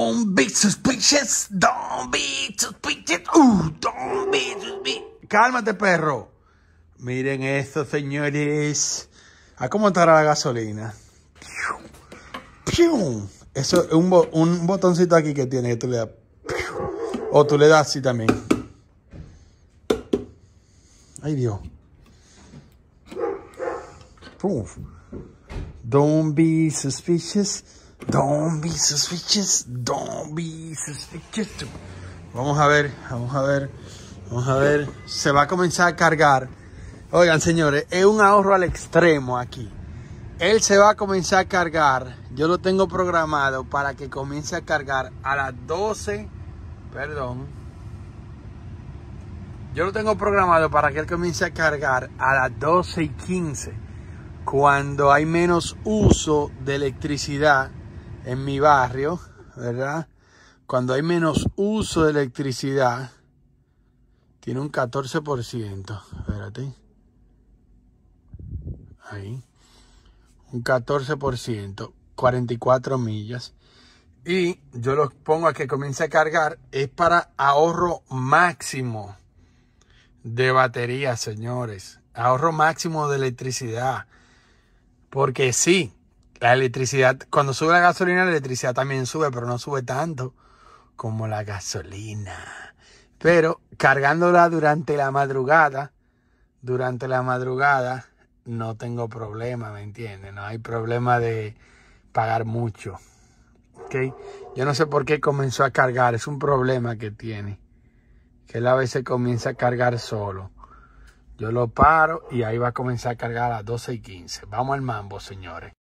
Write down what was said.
Don't be suspicious, don't be suspicious, uh, don't be suspicious. Cálmate, perro. Miren esto, señores. ¿A ah, cómo estará la gasolina? Eso es un, un botoncito aquí que tiene que tú le das. O tú le das así también. Ay, Dios. Don't be suspicious. Don't be suspicious. Don't Vamos a ver, vamos a ver, vamos a ver. Se va a comenzar a cargar. Oigan, señores, es un ahorro al extremo aquí. Él se va a comenzar a cargar. Yo lo tengo programado para que comience a cargar a las 12. Perdón. Yo lo tengo programado para que él comience a cargar a las 12 y 15. Cuando hay menos uso de electricidad en mi barrio, ¿verdad? Cuando hay menos uso de electricidad, tiene un 14%. Espérate. Ahí. Un 14%. 44 millas. Y yo los pongo a que comience a cargar. Es para ahorro máximo de batería, señores. Ahorro máximo de electricidad. Porque sí, la electricidad, cuando sube la gasolina, la electricidad también sube, pero no sube tanto como la gasolina. Pero cargándola durante la madrugada, durante la madrugada, no tengo problema, ¿me entiendes? No hay problema de pagar mucho. ¿Ok? Yo no sé por qué comenzó a cargar, es un problema que tiene. Que la vez se comienza a cargar solo. Yo lo paro y ahí va a comenzar a cargar a las 12 y 15. Vamos al mambo, señores.